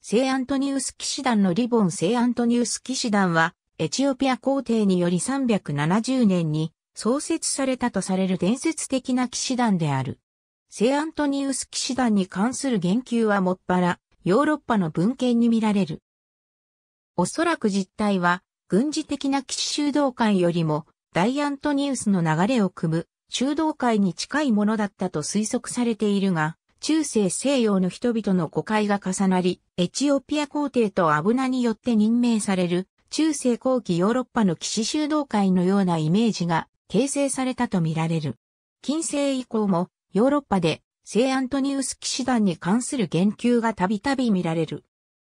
聖アントニウス騎士団のリボン聖アントニウス騎士団は、エチオピア皇帝により370年に創設されたとされる伝説的な騎士団である。聖アントニウス騎士団に関する言及はもっぱら、ヨーロッパの文献に見られる。おそらく実態は、軍事的な騎士修道会よりも、大アントニウスの流れを組む、修道会に近いものだったと推測されているが、中世西洋の人々の誤解が重なり、エチオピア皇帝とアブナによって任命される、中世後期ヨーロッパの騎士修道会のようなイメージが形成されたとみられる。近世以降も、ヨーロッパで聖アントニウス騎士団に関する言及がたびたび見られる。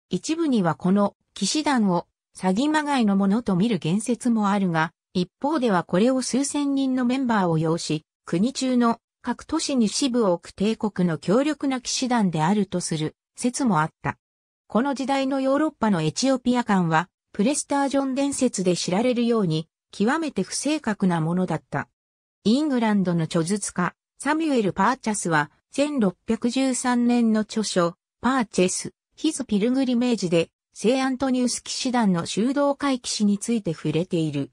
一部にはこの騎士団を詐欺まがいのものと見る言説もあるが、一方ではこれを数千人のメンバーを要し、国中の各都市に支部を置く帝国の強力な騎士団であるとする説もあった。この時代のヨーロッパのエチオピア館は、プレスタージョン伝説で知られるように、極めて不正確なものだった。イングランドの著述家、サミュエル・パーチャスは、1613年の著書、パーチェス、ヒズ・ピルグリメージで、聖アントニウス騎士団の修道会騎士について触れている。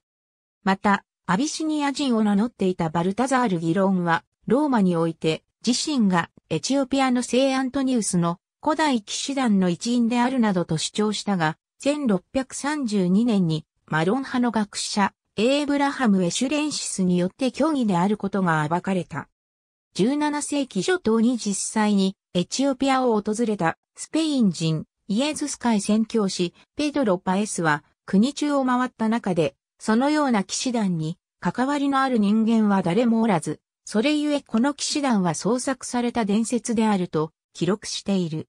また、アビシニア人を名乗っていたバルタザール・ギロンは、ローマにおいて自身がエチオピアの聖アントニウスの古代騎士団の一員であるなどと主張したが、1632年にマロン派の学者、エーブラハム・エシュレンシスによって虚偽であることが暴かれた。17世紀初頭に実際にエチオピアを訪れたスペイン人イエズス会宣教師ペドロ・パエスは国中を回った中でそのような騎士団に関わりのある人間は誰もおらずそれゆえこの騎士団は創作された伝説であると記録している。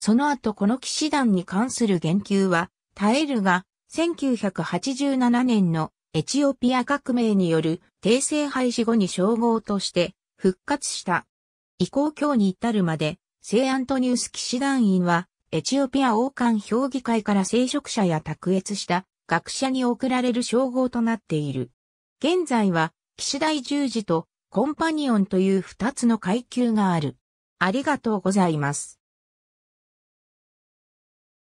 その後この騎士団に関する言及は、耐えるが1987年のエチオピア革命による帝政廃止後に称号として復活した。以降今日に至るまで、聖アントニウス騎士団員は、エチオピア王冠評議会から聖職者や卓越した学者に贈られる称号となっている。現在は、騎士大十字とコンパニオンという二つの階級がある。ありがとうございます。